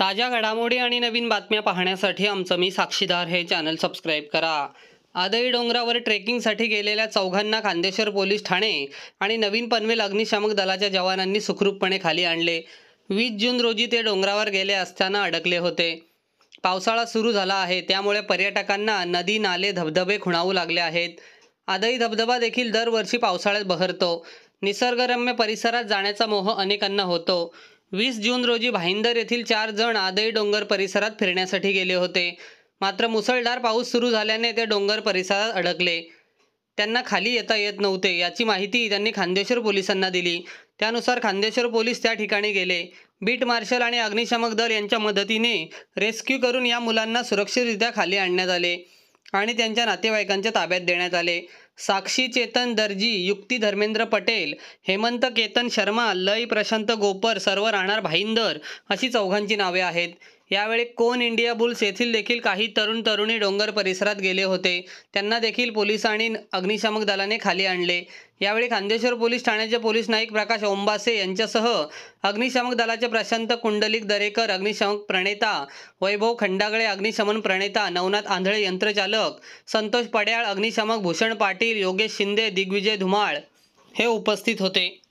ताज्या घडामोडी आणि नवीन बातम्या पाहण्यासाठी आमचं मी साक्षीदार हे चॅनल सबस्क्राईब करा आदई डोंगरावर ट्रेकिंगसाठी गेलेल्या चौघांना खांदेश्वर पोलीस ठाणे आणि नवीन पनवेल अग्निशामक दलाच्या जवानांनी सुखरूपपणे खाली आणले वीस जून रोजी ते डोंगरावर गेले असताना अडकले होते पावसाळा सुरू झाला आहे त्यामुळे पर्यटकांना नदी नाले धबधबे खुणावू लागले आहेत आदई धबधबा देखील दरवर्षी पावसाळ्यात बहरतो निसर्गरम्य परिसरात जाण्याचा मोह अनेकांना होतो वीस जून रोजी भाईंदर येथील चार जण आदई डोंगर परिसरात फिरण्यासाठी गेले होते मात्र मुसळधार पाऊस सुरू झाल्याने ते डोंगर परिसरात अडकले त्यांना खाली येता येत नव्हते याची माहिती त्यांनी खांदेश्वर पोलिसांना दिली त्यानुसार खांदेश्वर पोलीस त्या ठिकाणी गेले बीट मार्शल आणि अग्निशमक दल यांच्या मदतीने रेस्क्यू करून या मुलांना सुरक्षितरित्या खाली आणण्यात आले आणि त्यांच्या नातेवाईकांच्या ताब्यात देण्यात आले साक्षी चेतन दर्जी युक्ती धर्मेंद्र पटेल हेमंत केतन शर्मा लय प्रशांत गोपर सर्व राहणार भाईंदर अशी चौघांची नावे आहेत यावेळी कोन इंडिया बुल्स येथील देखील काही तरुण तरुणी डोंगर परिसरात गेले होते त्यांना देखील आणि अग्निशामक दलाने खाली आणले यावेळी खांदेश्वर पोलीस ठाण्याचे पोलीस नाईक प्रकाश ओंबासे यांच्यासह अग्निशामक दलाचे प्रशांत कुंडलिक दरेकर अग्निशामक प्रणेता वैभव खंडागळे अग्निशमन प्रणेता नवनाथ आंधळे यंत्रचालक संतोष पड्याळ अग्निशामक भूषण पाटील योगेश शिंदे दिग्विजय धुमाळ हे उपस्थित होते